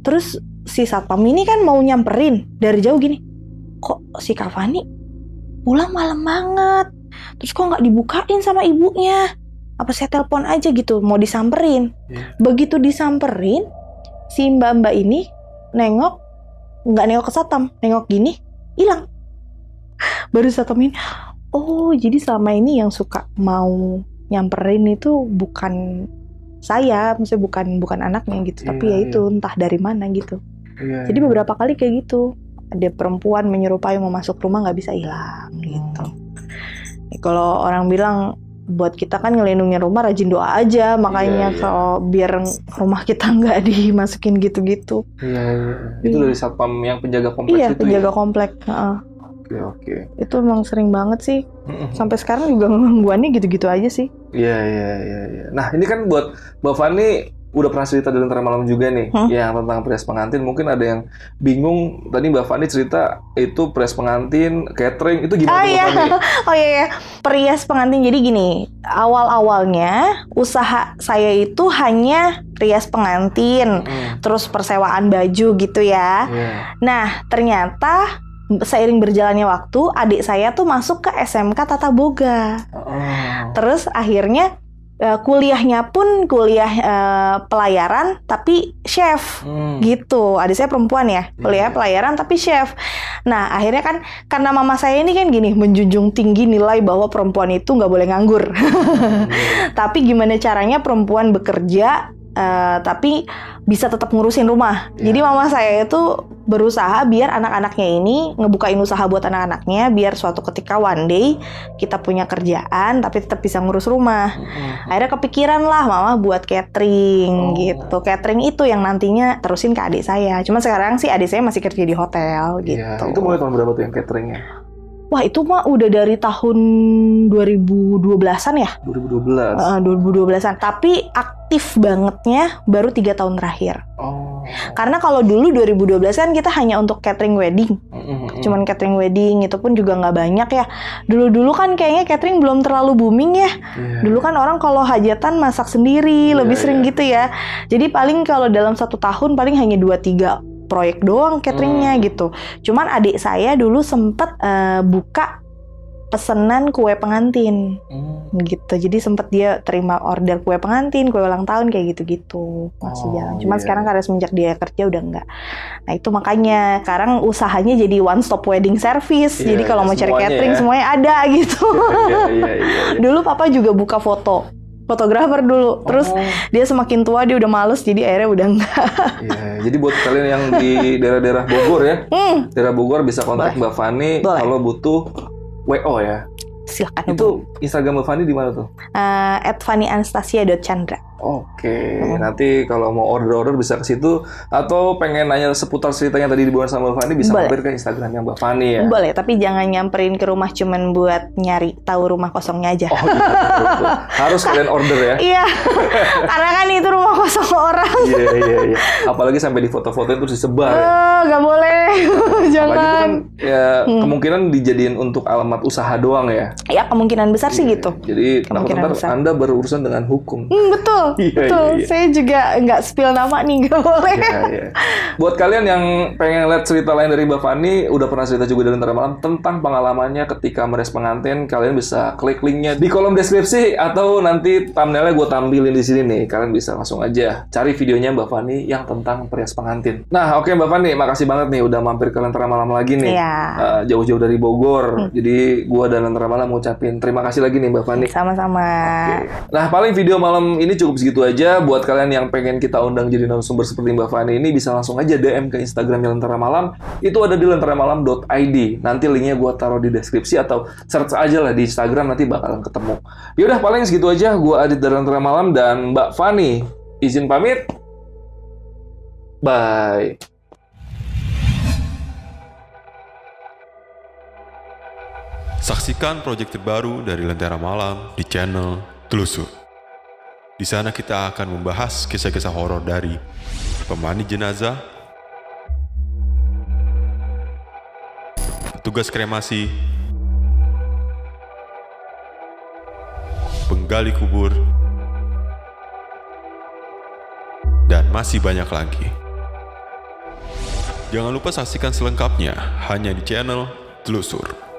[SPEAKER 1] Terus si satpam ini kan mau nyamperin dari jauh gini kok si Kavani pulang malam banget terus kok nggak dibukain sama ibunya apa saya telepon aja gitu mau disamperin yeah. begitu disamperin si mbak mbak ini nengok nggak nengok ke satam nengok gini hilang baru satam ini oh jadi selama ini yang suka mau nyamperin itu bukan saya maksudnya bukan bukan anaknya gitu yeah, tapi iya, ya iya. itu entah dari mana gitu yeah, jadi iya. beberapa kali kayak gitu ada perempuan menyerupai mau masuk rumah nggak bisa hilang hmm. gitu. Hmm. Kalau orang bilang buat kita kan ngelindungi rumah rajin doa aja makanya yeah, yeah. kalau biar rumah kita nggak dimasukin gitu-gitu.
[SPEAKER 2] Iya, yeah, iya. itu iya. dari satpam yang penjaga kompleks yeah, itu. Iya, penjaga ya?
[SPEAKER 1] kompleks. Uh. Oke, oke. Itu emang sering banget sih. Sampai sekarang juga gangguannya gitu-gitu aja sih.
[SPEAKER 2] Iya, iya, iya, iya. Nah, ini kan buat Mbak Fani udah pernah cerita di Lentera Malam juga nih, hmm? yang tentang pres pengantin. Mungkin ada yang bingung, tadi Mbak Fani cerita itu pres pengantin, catering, itu gimana? Oh iya,
[SPEAKER 1] oh iya, iya. perias pengantin, jadi gini, awal-awalnya usaha saya itu hanya perias pengantin, hmm. terus persewaan baju gitu ya. Yeah. Nah, ternyata seiring berjalannya waktu, adik saya tuh masuk ke SMK Tata Boga. Oh. Terus akhirnya uh, kuliahnya pun kuliah uh, pelayaran tapi chef hmm. gitu adik saya perempuan ya iya, kuliah yeah. pelayaran tapi chef nah akhirnya kan karena mama saya ini kan gini menjunjung tinggi nilai bahwa perempuan itu nggak boleh nganggur hmm. Iya. tapi gimana caranya perempuan bekerja uh, tapi bisa tetap ngurusin rumah. Yeah. Jadi mama saya itu berusaha biar anak-anaknya ini ngebukain usaha buat anak-anaknya biar suatu ketika one day kita punya kerjaan tapi tetap bisa ngurus rumah. Mm-hmm. Akhirnya kepikiran lah mama buat catering oh. gitu. Catering itu yang nantinya terusin ke adik saya. Cuma sekarang sih adik saya masih kerja di hotel iya, gitu. itu mulai
[SPEAKER 2] tahun berapa tuh yang cateringnya?
[SPEAKER 1] Wah itu mah udah dari tahun 2012-an ya?
[SPEAKER 2] 2012. Uh,
[SPEAKER 1] 2012-an. Tapi aku aktif bangetnya baru tiga tahun terakhir. Oh. Karena kalau dulu 2012 kan kita hanya untuk catering wedding,
[SPEAKER 2] mm-hmm. cuman
[SPEAKER 1] catering wedding itu pun juga nggak banyak ya. Dulu dulu kan kayaknya catering belum terlalu booming ya. Yeah. Dulu kan orang kalau hajatan masak sendiri yeah, lebih iya. sering yeah. gitu ya. Jadi paling kalau dalam satu tahun paling hanya dua tiga proyek doang cateringnya hmm. gitu. Cuman adik saya dulu sempet uh, buka pesenan kue pengantin hmm. gitu jadi sempet dia terima order kue pengantin kue ulang tahun kayak gitu-gitu masih oh, jalan cuman yeah. sekarang karena semenjak dia kerja udah enggak nah itu makanya sekarang usahanya jadi one stop wedding service yeah, jadi kalau iya, mau cari catering ya. semuanya ada gitu yeah, yeah, yeah, yeah. dulu papa juga buka foto fotografer dulu. Terus oh. dia semakin tua dia udah males jadi akhirnya udah enggak.
[SPEAKER 2] Iya, jadi buat kalian yang di daerah-daerah Bogor ya. Hmm. Daerah Bogor bisa kontak Boleh. Mbak Fani kalau butuh WO ya. Silakan. Itu Instagram Fanny di mana tuh?
[SPEAKER 1] Uh, dot Oke.
[SPEAKER 2] Oke, okay. nanti kalau mau order-order bisa ke situ atau pengen nanya seputar ceritanya tadi di bulan sama Mbak Fani bisa mampir ke Instagramnya Mbak Fani ya.
[SPEAKER 1] Boleh, tapi jangan nyamperin ke rumah cuman buat nyari tahu rumah kosongnya aja. Oh iya,
[SPEAKER 2] harus kalian order ya.
[SPEAKER 1] iya, karena kan itu rumah kosong orang. Iya
[SPEAKER 2] iya iya. Apalagi sampai di foto foto ya. eh, itu disebar. Eh, uh,
[SPEAKER 1] gak boleh, jangan. kan
[SPEAKER 2] ya hmm. kemungkinan dijadiin untuk alamat usaha doang ya. Iya, kemungkinan besar sih iya, gitu. Jadi kemungkinan besar. Anda berurusan dengan hukum.
[SPEAKER 1] Hmm, betul. Iya, iya, betul. Iya, iya. Saya juga nggak spill nama nih, nggak boleh. Iya, iya.
[SPEAKER 2] Buat kalian yang pengen lihat cerita lain dari Mbak Fani, udah pernah cerita juga dari Ntar Malam tentang pengalamannya ketika meres pengantin, kalian bisa klik linknya di kolom deskripsi atau nanti thumbnailnya gue tampilin di sini nih. Kalian bisa langsung aja cari videonya Mbak Fani yang tentang perias pengantin. Nah, oke okay, Mbak Fani, makasih banget nih udah mampir ke Lentera Malam lagi nih. Iya. Eh, jauh-jauh dari Bogor. Hmm. Jadi gue dan Lentera Malam ngucapin terima kasih lagi nih Mbak Fani. Sama-sama. Okay. Nah, paling video malam ini cukup segitu aja. Buat kalian yang pengen kita undang jadi narasumber seperti Mbak Fani ini, bisa langsung aja DM ke Instagramnya Lentera Malam. Itu ada di Lentera lenteramalam.id. Nanti linknya gue taruh di deskripsi atau search aja lah di Instagram, nanti bakalan ketemu. ya udah paling segitu aja. Gue Adit dari Lentera Malam dan Mbak Fani. Izin pamit. Bye.
[SPEAKER 3] Saksikan proyek terbaru dari Lentera Malam di channel Telusur. Di sana kita akan membahas kisah-kisah horor dari pemandi jenazah, petugas kremasi, penggali kubur, dan masih banyak lagi. Jangan lupa saksikan selengkapnya hanya di channel Telusur.